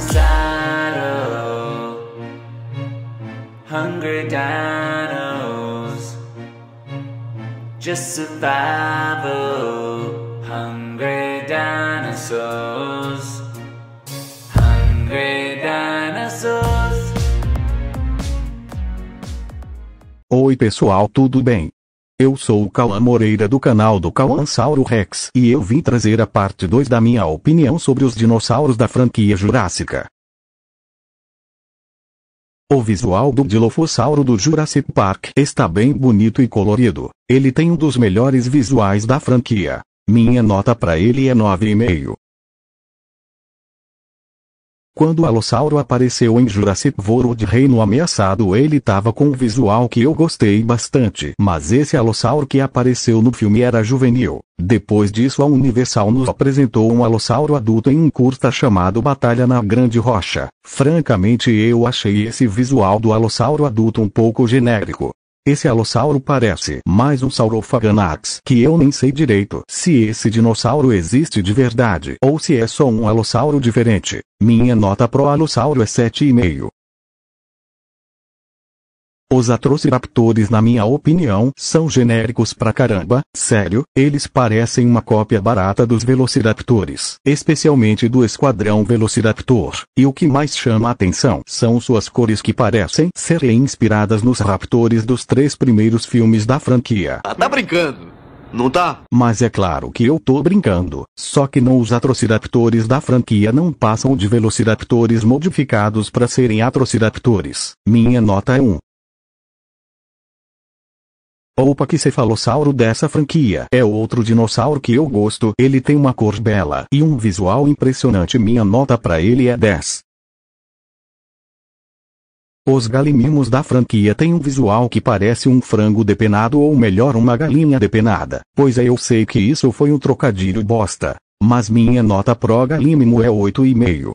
saddle, hungry dinos, just survival, hungry dinosaurs, hungry dinosaurs. Oi pessoal, tudo bem? Eu sou o Cauã Moreira do canal do Cauãsauro Rex e eu vim trazer a parte 2 da minha opinião sobre os dinossauros da franquia Jurássica. O visual do Dilophosauro do Jurassic Park está bem bonito e colorido. Ele tem um dos melhores visuais da franquia. Minha nota para ele é 9,5. Quando o Alossauro apareceu em Jurassic World Reino Ameaçado ele tava com um visual que eu gostei bastante. Mas esse Alossauro que apareceu no filme era juvenil. Depois disso a Universal nos apresentou um Alossauro adulto em um curta chamado Batalha na Grande Rocha. Francamente eu achei esse visual do Alossauro adulto um pouco genérico. Esse alossauro parece mais um Saurophaganax que eu nem sei direito se esse dinossauro existe de verdade ou se é só um alossauro diferente. Minha nota pro alossauro é 7,5. Os Atrociraptors, na minha opinião, são genéricos pra caramba, sério, eles parecem uma cópia barata dos Velociraptors, especialmente do Esquadrão Velociraptor, e o que mais chama a atenção são suas cores que parecem ser inspiradas nos Raptores dos três primeiros filmes da franquia. Ah, tá brincando? Não tá? Mas é claro que eu tô brincando. Só que não os atrociraptores da franquia não passam de velociraptores modificados para serem atrociraptores. Minha nota é 1. Opa, que cefalossauro dessa franquia é outro dinossauro que eu gosto. Ele tem uma cor bela e um visual impressionante. Minha nota para ele é 10. Os galimimos da franquia têm um visual que parece um frango depenado ou melhor uma galinha depenada, pois é, eu sei que isso foi um trocadilho bosta, mas minha nota pro galimimo é 8,5.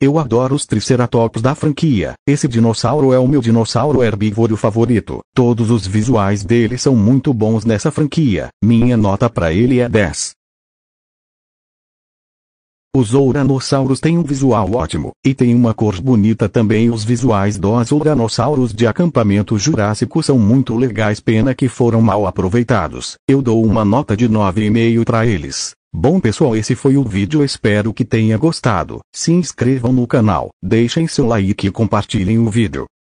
Eu adoro os triceratops da franquia. Esse dinossauro é o meu dinossauro herbívoro favorito. Todos os visuais dele são muito bons nessa franquia. Minha nota para ele é 10. Os ouranossauros têm um visual ótimo, e tem uma cor bonita também. Os visuais dos ouranossauros de acampamento jurássico são muito legais, pena que foram mal aproveitados. Eu dou uma nota de 9,5 para eles. Bom pessoal esse foi o vídeo espero que tenha gostado. Se inscrevam no canal, deixem seu like e compartilhem o vídeo.